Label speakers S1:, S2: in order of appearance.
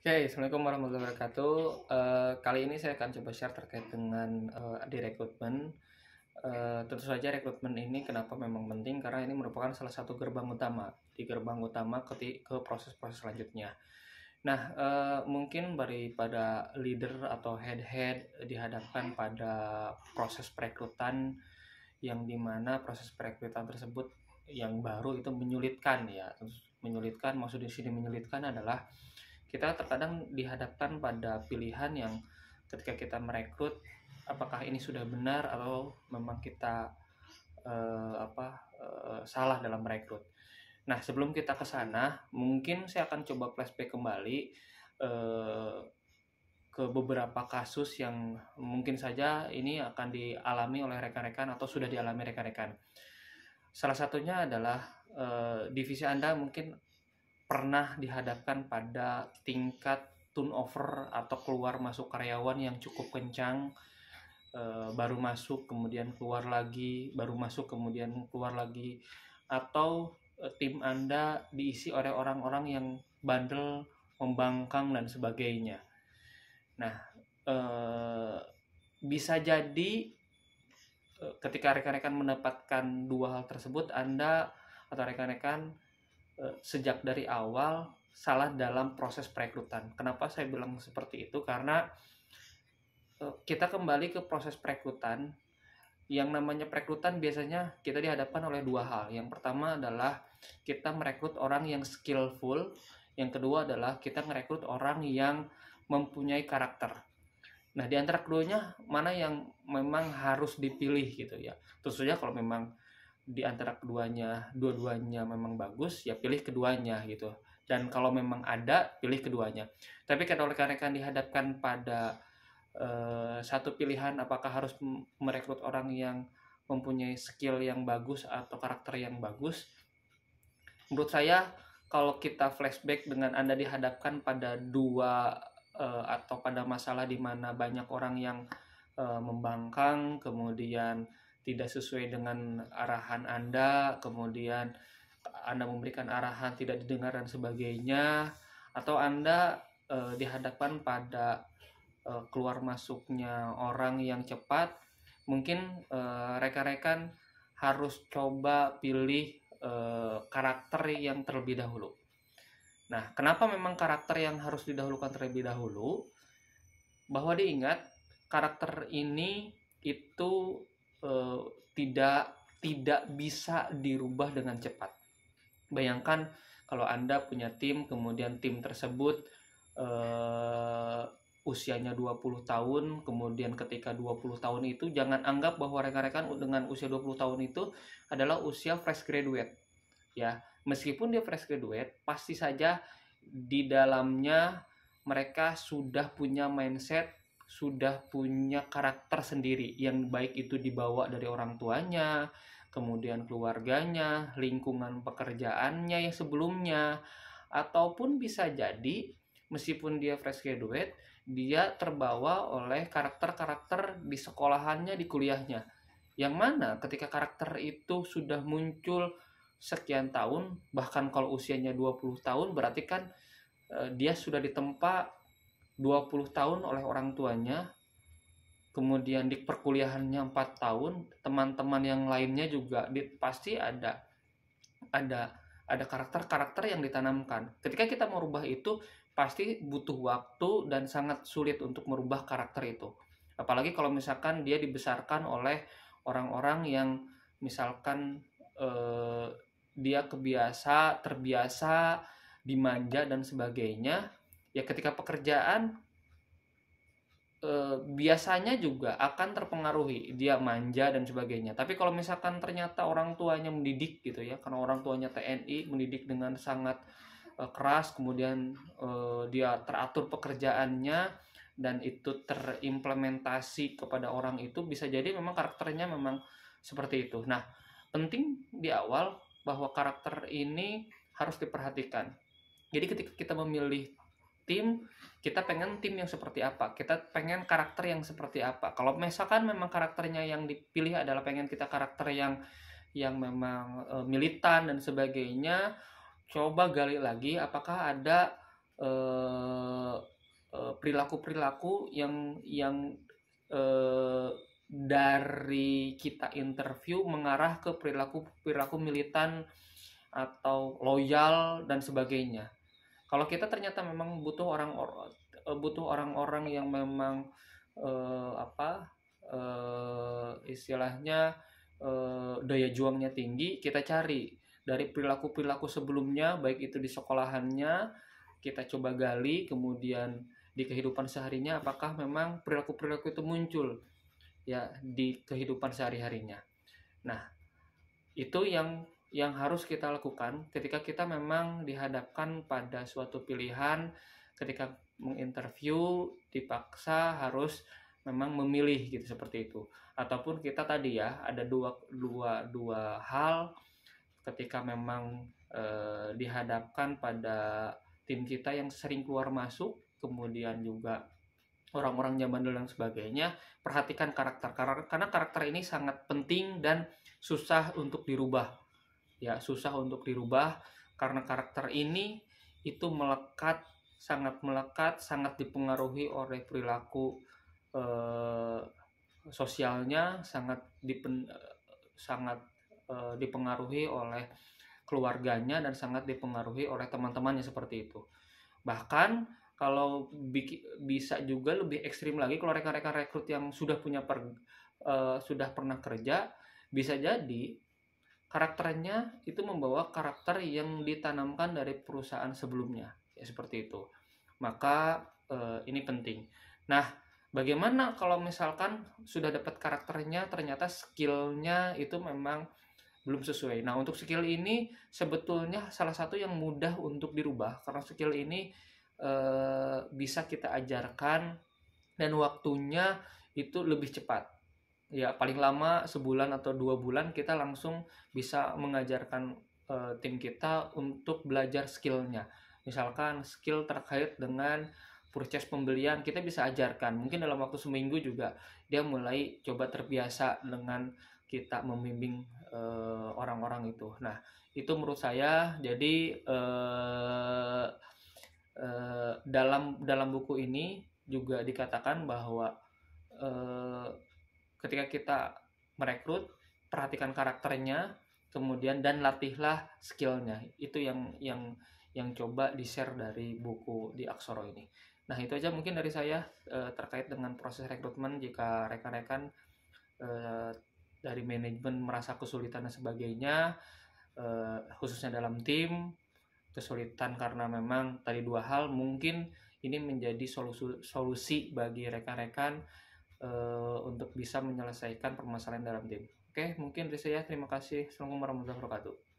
S1: okay, assalamualaikum warahmatullahi wabarakatuh. Uh, kali ini saya akan coba share terkait dengan uh, di rekrutmen. Uh, tentu saja rekrutmen ini kenapa memang penting karena ini merupakan salah satu gerbang utama di gerbang utama ke, proses-proses selanjutnya. Nah, uh, mungkin daripada leader atau head-head dihadapkan pada proses perekrutan yang dimana proses perekrutan tersebut yang baru itu menyulitkan ya. menyulitkan maksud di sini menyulitkan adalah kita terkadang dihadapkan pada pilihan yang ketika kita merekrut apakah ini sudah benar atau memang kita uh, apa uh, salah dalam merekrut. Nah sebelum kita ke sana mungkin saya akan coba flashback kembali uh, ke beberapa kasus yang mungkin saja ini akan dialami oleh rekan-rekan atau sudah dialami rekan-rekan. Salah satunya adalah uh, divisi Anda mungkin pernah dihadapkan pada tingkat turnover atau keluar masuk karyawan yang cukup kencang eh, baru masuk kemudian keluar lagi baru masuk kemudian keluar lagi atau eh, tim anda diisi oleh orang-orang yang bandel membangkang dan sebagainya nah eh, bisa jadi ketika rekan-rekan mendapatkan dua hal tersebut anda atau rekan-rekan Eh, sejak dari awal salah dalam proses perekrutan. Kenapa saya bilang seperti itu? Karena eh, kita kembali ke proses perekrutan. Yang namanya perekrutan biasanya kita dihadapkan oleh dua hal. Yang pertama adalah kita merekrut orang yang skillful. Yang kedua adalah kita merekrut orang yang mempunyai karakter. Nah, di antara keduanya mana yang memang harus dipilih gitu ya. Terusnya kalau memang di antara keduanya dua-duanya memang bagus ya pilih keduanya gitu dan kalau memang ada pilih keduanya tapi kalau rekan-rekan dihadapkan pada eh, satu pilihan apakah harus merekrut orang yang mempunyai skill yang bagus atau karakter yang bagus menurut saya kalau kita flashback dengan anda dihadapkan pada dua eh, atau pada masalah di mana banyak orang yang eh, membangkang kemudian tidak sesuai dengan arahan Anda, kemudian Anda memberikan arahan tidak didengar dan sebagainya, atau Anda e, dihadapkan pada e, keluar masuknya orang yang cepat, mungkin eh, rekan-rekan harus coba pilih e, karakter yang terlebih dahulu. Nah, kenapa memang karakter yang harus didahulukan terlebih dahulu? Bahwa diingat karakter ini itu uh, tidak tidak bisa dirubah dengan cepat. Bayangkan kalau Anda punya tim, kemudian tim tersebut uh, usianya 20 tahun, kemudian ketika 20 tahun itu jangan anggap bahwa rekan-rekan dengan usia 20 tahun itu adalah usia fresh graduate. Ya, meskipun dia fresh graduate, pasti saja di dalamnya mereka sudah punya mindset sudah punya karakter sendiri yang baik itu dibawa dari orang tuanya, kemudian keluarganya, lingkungan pekerjaannya yang sebelumnya, ataupun bisa jadi meskipun dia fresh graduate, dia terbawa oleh karakter-karakter di sekolahannya, di kuliahnya. Yang mana ketika karakter itu sudah muncul sekian tahun, bahkan kalau usianya 20 tahun berarti kan eh, dia sudah ditempa 20 tahun oleh orang tuanya kemudian di perkuliahannya 4 tahun teman-teman yang lainnya juga di, pasti ada ada ada karakter-karakter yang ditanamkan ketika kita merubah itu pasti butuh waktu dan sangat sulit untuk merubah karakter itu apalagi kalau misalkan dia dibesarkan oleh orang-orang yang misalkan eh, dia kebiasa terbiasa dimanja dan sebagainya ya ketika pekerjaan eh, biasanya juga akan terpengaruhi dia manja dan sebagainya tapi kalau misalkan ternyata orang tuanya mendidik gitu ya karena orang tuanya TNI mendidik dengan sangat eh, keras kemudian eh, dia teratur pekerjaannya dan itu terimplementasi kepada orang itu bisa jadi memang karakternya memang seperti itu nah penting di awal bahwa karakter ini harus diperhatikan jadi ketika kita memilih tim kita pengen tim yang seperti apa kita pengen karakter yang seperti apa kalau misalkan memang karakternya yang dipilih adalah pengen kita karakter yang yang memang e, militan dan sebagainya coba gali lagi apakah ada e, e, perilaku-perilaku yang yang e, dari kita interview mengarah ke perilaku perilaku militan atau loyal dan sebagainya kalau kita ternyata memang butuh orang or, eh, butuh orang-orang yang memang eh, apa eh, istilahnya eh, daya juangnya tinggi kita cari dari perilaku perilaku sebelumnya baik itu di sekolahannya kita coba gali kemudian di kehidupan seharinya apakah memang perilaku perilaku itu muncul ya di kehidupan sehari harinya nah itu yang yang harus kita lakukan ketika kita memang dihadapkan pada suatu pilihan ketika menginterview dipaksa harus memang memilih gitu seperti itu ataupun kita tadi ya ada dua dua dua hal ketika memang e, dihadapkan pada tim kita yang sering keluar masuk kemudian juga orang-orang zaman dulu dan sebagainya perhatikan karakter karakter karena karakter ini sangat penting dan susah untuk dirubah ya susah untuk dirubah karena karakter ini itu melekat sangat melekat sangat dipengaruhi oleh perilaku eh, sosialnya sangat dipen, sangat eh, dipengaruhi oleh keluarganya dan sangat dipengaruhi oleh teman-temannya seperti itu bahkan kalau bisa juga lebih ekstrim lagi kalau rekan-rekan rekrut yang sudah punya per, uh, sudah pernah kerja bisa jadi karakternya itu membawa karakter yang ditanamkan dari perusahaan sebelumnya ya seperti itu maka eh, ini penting nah bagaimana kalau misalkan sudah dapat karakternya ternyata skillnya itu memang belum sesuai nah untuk skill ini sebetulnya salah satu yang mudah untuk dirubah karena skill ini eh, bisa kita ajarkan dan waktunya itu lebih cepat ya paling lama sebulan atau dua bulan kita langsung bisa mengajarkan uh, tim kita untuk belajar skillnya misalkan skill terkait dengan proses pembelian kita bisa ajarkan mungkin dalam waktu seminggu juga dia mulai coba terbiasa dengan kita membimbing orang eh, orang-orang itu nah itu menurut saya jadi uh, dalam dalam buku ini juga dikatakan bahwa ketika kita merekrut perhatikan karakternya kemudian dan latihlah skillnya itu yang yang yang coba di share dari buku di Aksoro ini nah itu aja mungkin dari saya e, terkait dengan proses rekrutmen jika rekan-rekan e, dari manajemen merasa kesulitan dan sebagainya e, khususnya dalam tim kesulitan karena memang tadi dua hal mungkin ini menjadi solusi, solusi bagi rekan-rekan uh, untuk bisa menyelesaikan permasalahan dalam tim. Oke, mungkin dari saya Terima kasih. Assalamualaikum warahmatullahi wabarakatuh.